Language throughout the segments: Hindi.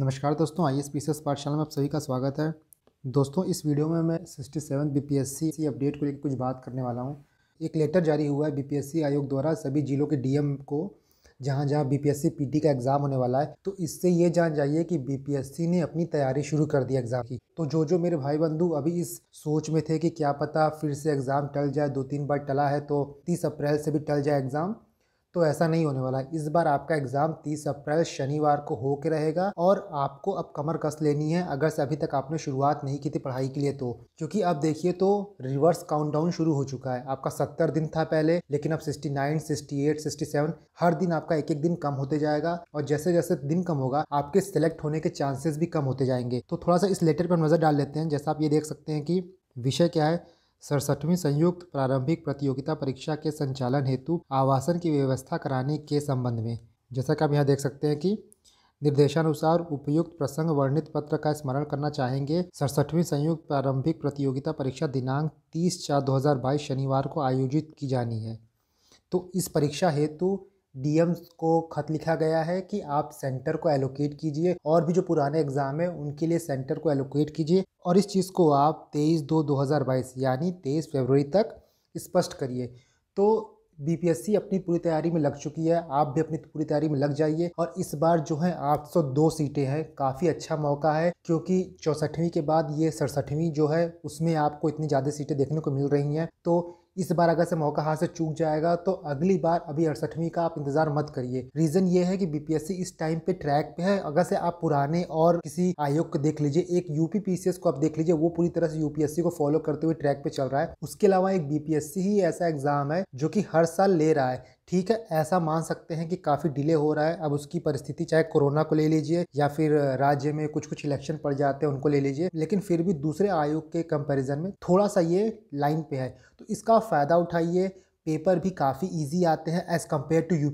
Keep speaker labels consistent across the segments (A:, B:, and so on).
A: नमस्कार दोस्तों आई एस पी एस पाठशाला में आप सभी का स्वागत है दोस्तों इस वीडियो में मैं sixty seven B P S C update को लेकर कुछ बात करने वाला हूँ एक लेटर जारी हुआ है बी पी एस सी आयोग द्वारा सभी जिलों के डी एम को जहाँ जहाँ B P S C P T का एग्ज़ाम होने वाला है तो इससे ये जान जाइए कि बी पी एस सी ने अपनी तैयारी शुरू कर दी एग्ज़ाम की तो जो जो मेरे भाई बंधु अभी इस सोच में थे कि क्या पता फिर से एग्ज़ाम टल जाए दो तीन बार टला है तो तीस अप्रैल से भी टल जाए एग्ज़ाम तो ऐसा नहीं होने वाला इस बार आपका एग्ज़ाम 30 अप्रैल शनिवार को हो के रहेगा और आपको अब कमर कस लेनी है अगर से अभी तक आपने शुरुआत नहीं की थी पढ़ाई के लिए तो क्योंकि अब देखिए तो रिवर्स काउंटडाउन शुरू हो चुका है आपका 70 दिन था पहले लेकिन अब 69, 68, 67 हर दिन आपका एक एक दिन कम होते जाएगा और जैसे जैसे दिन कम होगा आपके सिलेक्ट होने के चांसेस भी कम होते जाएंगे तो थोड़ा सा इस लेटर पर नज़र डाल लेते हैं जैसा आप ये देख सकते हैं कि विषय क्या है सड़सठवीं संयुक्त प्रारंभिक प्रतियोगिता परीक्षा के संचालन हेतु आवासन की व्यवस्था कराने के संबंध में जैसा कि आप यहाँ देख सकते हैं कि निर्देशानुसार उपयुक्त प्रसंग वर्णित पत्र का स्मरण करना चाहेंगे सड़सठवीं संयुक्त प्रारंभिक प्रतियोगिता परीक्षा दिनांक तीस चार दो शनिवार को आयोजित की जानी है तो इस परीक्षा हेतु डीएम को खत लिखा गया है कि आप सेंटर को एलोकेट कीजिए और भी जो पुराने एग्ज़ाम है उनके लिए सेंटर को एलोकेट कीजिए और इस चीज़ को आप 23 दो 2022 यानी 23 फरवरी तक स्पष्ट करिए तो बीपीएससी अपनी पूरी तैयारी में लग चुकी है आप भी अपनी पूरी तैयारी में लग जाइए और इस बार जो है 802 सीटें हैं काफ़ी अच्छा मौका है क्योंकि चौंसठवीं के बाद ये सड़सठवीं जो है उसमें आपको इतनी ज़्यादा सीटें देखने को मिल रही हैं तो इस बार अगर से मौका हाथ से चूक जाएगा तो अगली बार अभी अड़सठवीं का आप इंतजार मत करिए रीजन ये है कि बीपीएससी इस टाइम पे ट्रैक पे है अगर से आप पुराने और किसी आयोग को देख लीजिए एक यूपी पीसीएस को आप देख लीजिए वो पूरी तरह से यूपीएससी को फॉलो करते हुए ट्रैक पे चल रहा है उसके अलावा एक बीपीएससी ही ऐसा एग्जाम है जो की हर साल ले रहा है ठीक है ऐसा मान सकते हैं कि काफ़ी डिले हो रहा है अब उसकी परिस्थिति चाहे कोरोना को ले लीजिए या फिर राज्य में कुछ कुछ इलेक्शन पड़ जाते हैं उनको ले लीजिए लेकिन फिर भी दूसरे आयोग के कंपैरिजन में थोड़ा सा ये लाइन पे है तो इसका फ़ायदा उठाइए पेपर भी काफ़ी इजी आते हैं एज़ कम्पेयर टू यू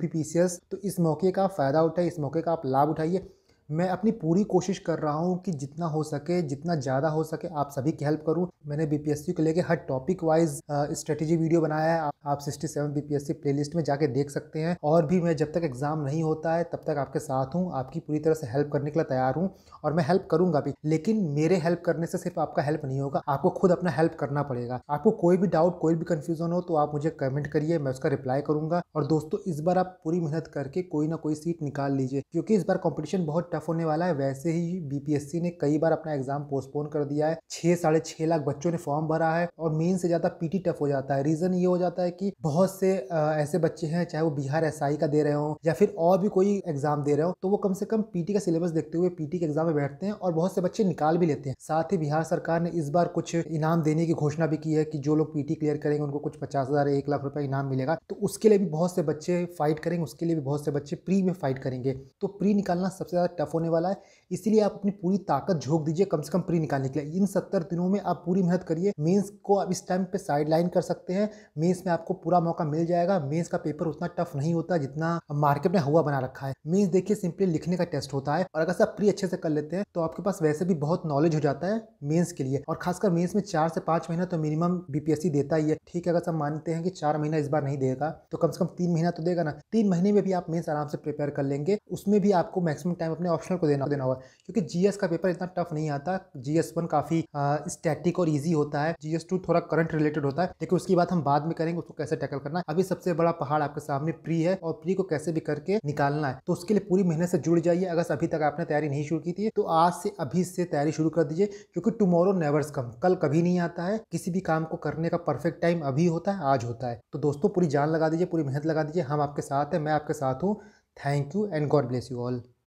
A: तो इस मौके का फ़ायदा उठाइए इस मौके का आप लाभ उठाइए मैं अपनी पूरी कोशिश कर रहा हूँ कि जितना हो सके जितना ज़्यादा हो सके आप सभी की हेल्प करूँ मैंने बी को लेके हर टॉपिक वाइज स्ट्रेटेजी वीडियो बनाया है आप sixty seven B P playlist में जाके देख सकते हैं और भी मैं जब तक एग्ज़ाम नहीं होता है तब तक आपके साथ हूँ आपकी पूरी तरह से हेल्प करने के लिए तैयार हूँ और मैं हेल्प करूँगा भी लेकिन मेरे हेल्प करने से सिर्फ आपका हेल्प नहीं होगा आपको खुद अपना हेल्प करना पड़ेगा आपको कोई भी डाउट कोई भी कन्फ्यूज़न हो तो आप मुझे कमेंट करिए मैं उसका रिप्लाई करूँगा और दोस्तों इस बार आप पूरी मेहनत करके कोई ना कोई सीट निकाल लीजिए क्योंकि इस बार कॉम्पिटिशन बहुत टफ होने वाला है वैसे ही बीपीएससी ने कई बार अपना एग्जाम पोस्टपोन कर दिया है छह साढ़े छह लाख बच्चों ने फॉर्म भरा है और मेन से ज़्यादा पीटी टफ हो जाता है रीज़न ये हो जाता है कि बहुत से ऐसे बच्चे हैं चाहे वो बिहार एस का दे रहे हो या फिर और भी कोई एग्जाम दे रहे हो तो वो कम से कम पीटी का सिलेबस देखते हुए पीटी के एग्जाम में बैठते हैं और बहुत से बच्चे निकाल भी लेते हैं साथ ही बिहार सरकार ने इस बार कुछ इनाम देने की घोषणा भी की है कि जो लोग पीटी क्लियर करेंगे उनको कुछ पचास हज़ार एक लाख रुपये इनाम मिलेगा तो उसके लिए भी बहुत से बच्चे फाइट करेंगे उसके लिए भी बहुत से बच्चे प्री में फाइट करेंगे तो प्री निकालना सबसे ज़्यादा टफ होने वाला है इसलिए आप अपनी पूरी ताकत झोंक दीजिए कम से कम प्री निकालने के लिए इन सत्तर दिनों में आप पूरी मेहनत करिए मेंस को आप इस टाइम पे साइड लाइन कर सकते हैं मेंस में आपको पूरा मौका मिल जाएगा मेंस का पेपर उतना टफ नहीं होता जितना मार्केट में हुआ बना रखा है मेंस देखिए सिंपली लिखने का टेस्ट होता है और अगर आप प्री अच्छे से कर लेते हैं तो आपके पास वैसे भी बहुत नॉलेज हो जाता है मेन्स के लिए और खासकर मेन्स में चार से पांच महीना तो मिनिमम बीपीएससी देता ही है ठीक है अगर सब मानते हैं कि चार महीना इस बार नहीं देगा तो कम से कम तीन महीना तो देगा ना तीन महीने में भी आप मेन्स आराम से प्रिपेयर कर लेंगे उसमें भी आपको मैक्सिमम टाइम अपने ऑप्शनल को देना देना होगा क्योंकि जीएस का पेपर इतना टफ नहीं आता जीएस वन काफ़ी स्टैटिक और ईजी होता है जीएस टू थोड़ा करंट रिलेटेड होता है लेकिन उसकी बात हम बाद में करेंगे उसको कैसे टैकल करना है अभी सबसे बड़ा पहाड़ आपके सामने प्री है और प्री को कैसे भी करके निकालना है तो उसके लिए पूरी मेहनत से जुड़ जाइए अगर अभी तक आपने तैयारी नहीं शुरू की थी तो आज से अभी से तैयारी शुरू कर दीजिए क्योंकि टुमोरो नेवर्स कम कल कभी नहीं आता है किसी भी काम को करने का परफेक्ट टाइम अभी होता है आज होता है तो दोस्तों पूरी जान लगा दीजिए पूरी मेहनत लगा दीजिए हम आपके साथ हैं मैं आपके साथ हूँ thank you and God bless you all